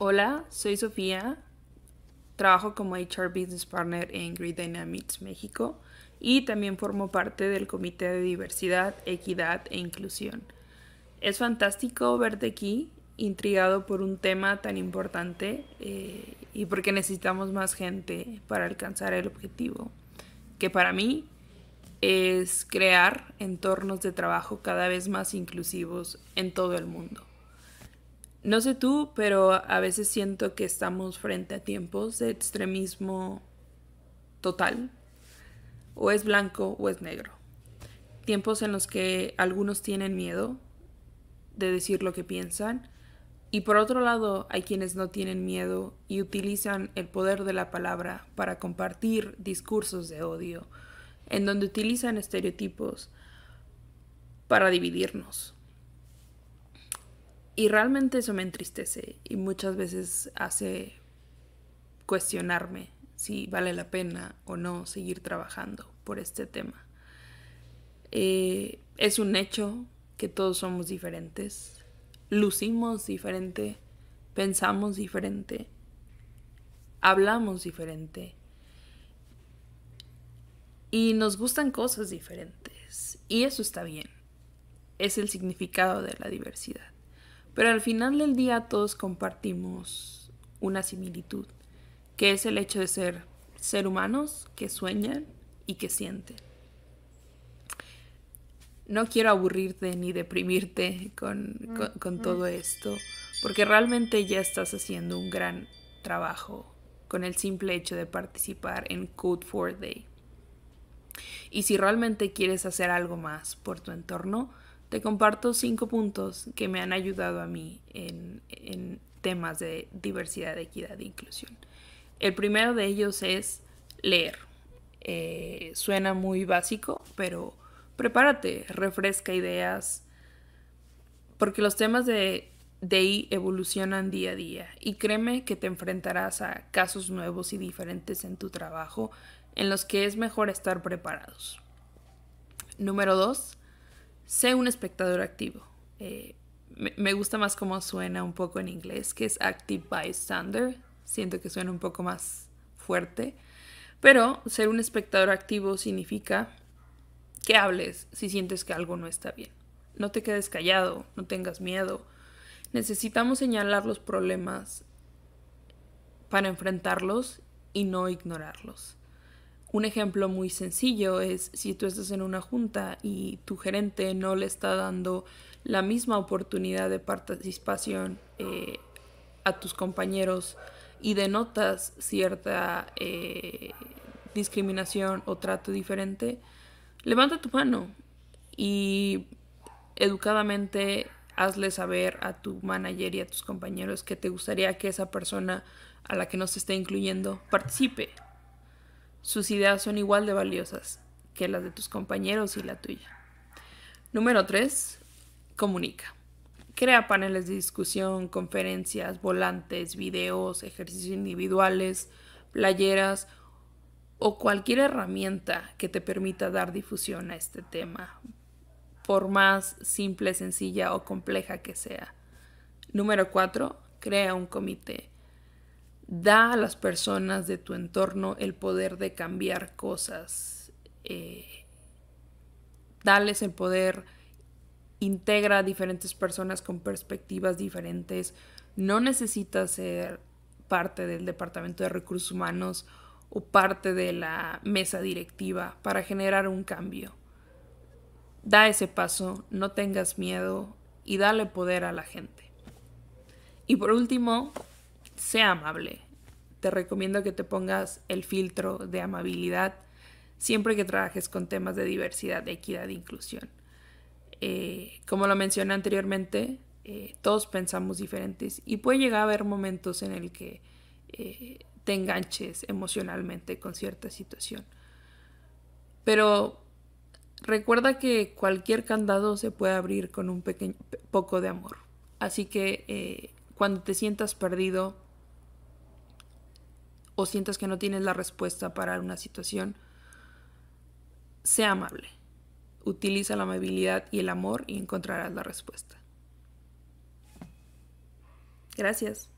Hola, soy Sofía. Trabajo como HR Business Partner en Grid Dynamics México y también formo parte del Comité de Diversidad, Equidad e Inclusión. Es fantástico verte aquí, intrigado por un tema tan importante eh, y porque necesitamos más gente para alcanzar el objetivo, que para mí es crear entornos de trabajo cada vez más inclusivos en todo el mundo. No sé tú, pero a veces siento que estamos frente a tiempos de extremismo total. O es blanco o es negro. Tiempos en los que algunos tienen miedo de decir lo que piensan. Y por otro lado, hay quienes no tienen miedo y utilizan el poder de la palabra para compartir discursos de odio, en donde utilizan estereotipos para dividirnos. Y realmente eso me entristece y muchas veces hace cuestionarme si vale la pena o no seguir trabajando por este tema. Eh, es un hecho que todos somos diferentes, lucimos diferente, pensamos diferente, hablamos diferente y nos gustan cosas diferentes y eso está bien, es el significado de la diversidad. Pero al final del día todos compartimos una similitud, que es el hecho de ser ser humanos que sueñan y que sienten. No quiero aburrirte ni deprimirte con, mm, mm. todo esto, porque realmente ya estás haciendo un gran trabajo con el simple hecho de participar en Code for Day. Y si realmente quieres hacer algo más por tu entorno, te comparto cinco puntos que me han ayudado a mí en, temas de diversidad, equidad e inclusión. El primero de ellos es leer. Eh, suena muy básico, pero prepárate, refresca ideas, porque los temas de DI evolucionan día a día y créeme que te enfrentarás a casos nuevos y diferentes en tu trabajo en los que es mejor estar preparados. Número dos sé un espectador activo. Eh, me, me gusta más cómo suena un poco en inglés, que es active bystander. Siento que suena un poco más fuerte. Pero ser un espectador activo significa que hables si sientes que algo no está bien. No te quedes callado, no tengas miedo. Necesitamos señalar los problemas para enfrentarlos y no ignorarlos. Un ejemplo muy sencillo es si tú estás en una junta y tu gerente no le está dando la misma oportunidad de participación eh, a tus compañeros y denotas cierta eh, discriminación o trato diferente, levanta tu mano y educadamente hazle saber a tu manager y a tus compañeros que te gustaría que esa persona a la que no se esté incluyendo participe sus ideas son igual de valiosas que las de tus compañeros y la tuya. Número 3. Comunica. Crea paneles de discusión, conferencias, volantes, videos, ejercicios individuales, playeras o cualquier herramienta que te permita dar difusión a este tema, por más simple, sencilla o compleja que sea. Número 4. Crea un comité da a las personas de tu entorno el poder de cambiar cosas. Eh, dales el poder, integra a diferentes personas con perspectivas diferentes. No necesitas ser parte del Departamento de Recursos Humanos o parte de la mesa directiva para generar un cambio. Da ese paso, no tengas miedo y dale poder a la gente. Y por último, sea amable te recomiendo que te pongas el filtro de amabilidad siempre que trabajes con temas de diversidad, de equidad e inclusión. Eh, como lo mencioné anteriormente, eh, todos pensamos diferentes y puede llegar a haber momentos en el que eh, te enganches emocionalmente con cierta situación. Pero recuerda que cualquier candado se puede abrir con un pequeño, poco de amor. Así que cuando te sientas perdido, o sientas que no tienes la respuesta para una situación, sea amable. Utiliza la amabilidad y el amor y encontrarás la respuesta. Gracias.